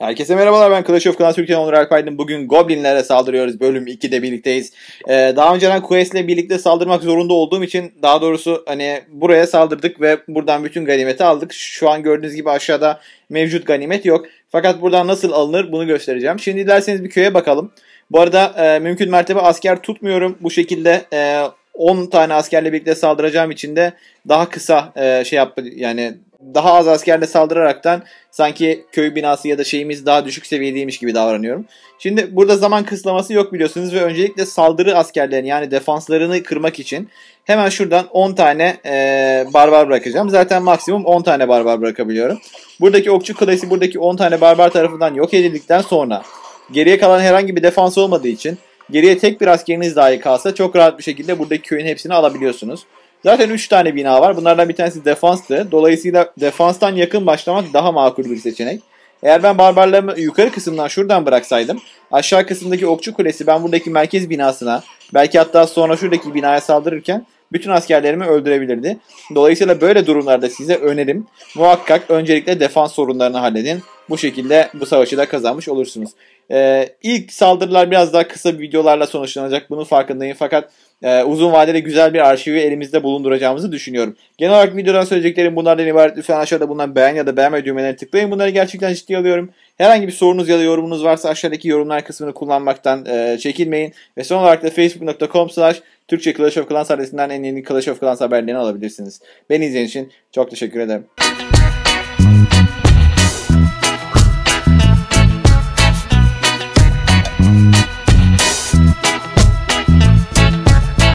Herkese merhabalar ben Clash of Clans Türkiye'den Onur Alpaydın. Bugün Goblinlere saldırıyoruz. Bölüm 2'de birlikteyiz. Ee, daha önceden Quest'le birlikte saldırmak zorunda olduğum için daha doğrusu hani buraya saldırdık ve buradan bütün ganimeti aldık. Şu an gördüğünüz gibi aşağıda mevcut ganimet yok. Fakat buradan nasıl alınır bunu göstereceğim. Şimdi dilerseniz bir köye bakalım. Bu arada e, mümkün mertebe asker tutmuyorum. Bu şekilde e, 10 tane askerle birlikte saldıracağım için de daha kısa e, şey yaptı yani daha az askerle saldıraraktan sanki köy binası ya da şeyimiz daha düşük seviyedeymiş gibi davranıyorum. Şimdi burada zaman kısıtlaması yok biliyorsunuz ve öncelikle saldırı askerlerini yani defanslarını kırmak için hemen şuradan 10 tane e, barbar bırakacağım. Zaten maksimum 10 tane barbar bırakabiliyorum. Buradaki okçu kalesi buradaki 10 tane barbar tarafından yok edildikten sonra geriye kalan herhangi bir defans olmadığı için geriye tek bir askeriniz dahi kalsa çok rahat bir şekilde buradaki köyün hepsini alabiliyorsunuz. Zaten 3 tane bina var. Bunlardan bir tanesi defanstı. Dolayısıyla defanstan yakın başlamak daha makul bir seçenek. Eğer ben barbarlarımı yukarı kısımdan şuradan bıraksaydım aşağı kısımdaki okçu kulesi ben buradaki merkez binasına belki hatta sonra şuradaki binaya saldırırken bütün askerlerimi öldürebilirdi. Dolayısıyla böyle durumlarda size önerim muhakkak öncelikle defans sorunlarını halledin. Bu şekilde bu savaşı da kazanmış olursunuz. Ee, ilk saldırılar biraz daha kısa videolarla sonuçlanacak. Bunun farkındayım fakat e, uzun vadede güzel bir arşivi elimizde bulunduracağımızı düşünüyorum. Genel olarak videodan söyleyeceklerim bunlardan ibaret. Lütfen aşağıda bundan beğen ya da beğenme düğmelerine tıklayın. Bunları gerçekten ciddi alıyorum. Herhangi bir sorunuz ya da yorumunuz varsa aşağıdaki yorumlar kısmını kullanmaktan e, çekinmeyin. Ve son olarak da facebook.com slash Türkçe Clash of Clans adresinden en yeni Clash of Clans haberlerini alabilirsiniz. Beni izlediğiniz için çok teşekkür ederim.